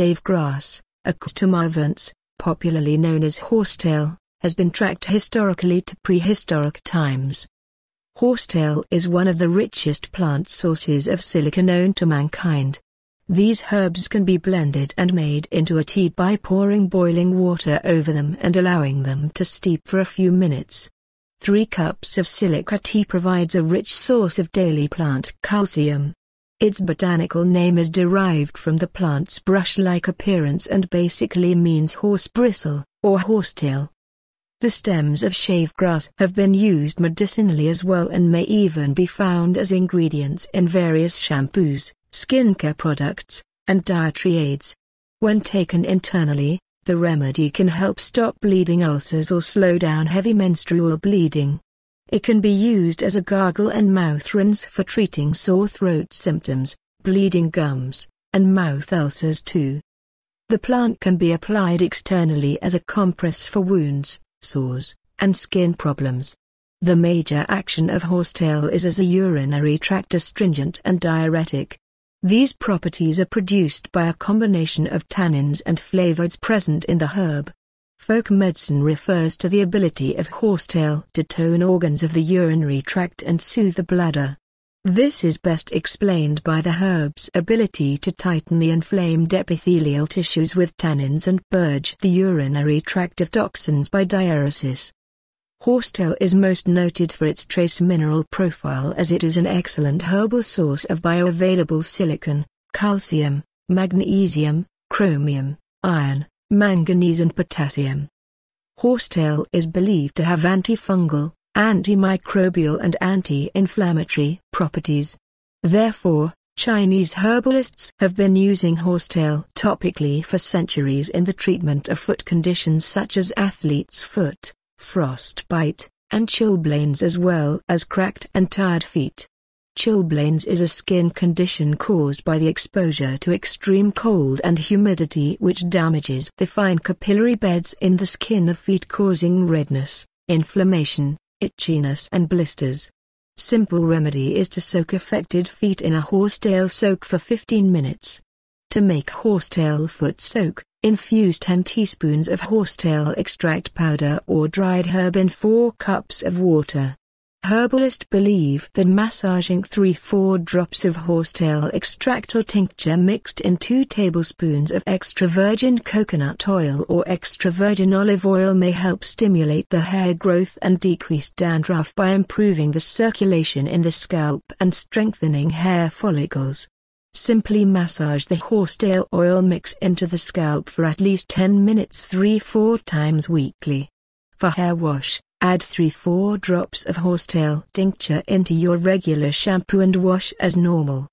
shave grass, Acostumavance, popularly known as horsetail, has been tracked historically to prehistoric times. Horsetail is one of the richest plant sources of silica known to mankind. These herbs can be blended and made into a tea by pouring boiling water over them and allowing them to steep for a few minutes. 3 cups of silica tea provides a rich source of daily plant calcium, its botanical name is derived from the plant's brush-like appearance and basically means horse bristle, or horsetail. The stems of shave grass have been used medicinally as well and may even be found as ingredients in various shampoos, skincare products, and dietary aids. When taken internally, the remedy can help stop bleeding ulcers or slow down heavy menstrual bleeding. It can be used as a gargle and mouth rinse for treating sore throat symptoms, bleeding gums, and mouth ulcers too. The plant can be applied externally as a compress for wounds, sores, and skin problems. The major action of horsetail is as a urinary tract astringent and diuretic. These properties are produced by a combination of tannins and flavoids present in the herb. Folk medicine refers to the ability of horsetail to tone organs of the urinary tract and soothe the bladder. This is best explained by the herb's ability to tighten the inflamed epithelial tissues with tannins and purge the urinary tract of toxins by diuresis. Horsetail is most noted for its trace mineral profile as it is an excellent herbal source of bioavailable silicon, calcium, magnesium, chromium, iron, manganese and potassium. Horsetail is believed to have antifungal, antimicrobial and anti-inflammatory properties. Therefore, Chinese herbalists have been using horsetail topically for centuries in the treatment of foot conditions such as athlete's foot, frostbite, and chilblains as well as cracked and tired feet. Chilblains is a skin condition caused by the exposure to extreme cold and humidity which damages the fine capillary beds in the skin of feet causing redness, inflammation, itchiness and blisters. Simple remedy is to soak affected feet in a horsetail soak for 15 minutes. To make horsetail foot soak, infuse 10 teaspoons of horsetail extract powder or dried herb in 4 cups of water. Herbalists believe that massaging 3-4 drops of horsetail extract or tincture mixed in 2 tablespoons of extra virgin coconut oil or extra virgin olive oil may help stimulate the hair growth and decrease dandruff by improving the circulation in the scalp and strengthening hair follicles. Simply massage the horsetail oil mix into the scalp for at least 10 minutes 3-4 times weekly. For hair wash Add 3-4 drops of horsetail tincture into your regular shampoo and wash as normal.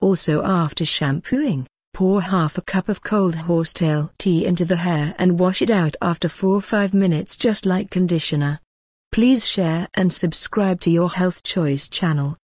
Also after shampooing, pour half a cup of cold horsetail tea into the hair and wash it out after 4-5 minutes just like conditioner. Please share and subscribe to your Health Choice channel.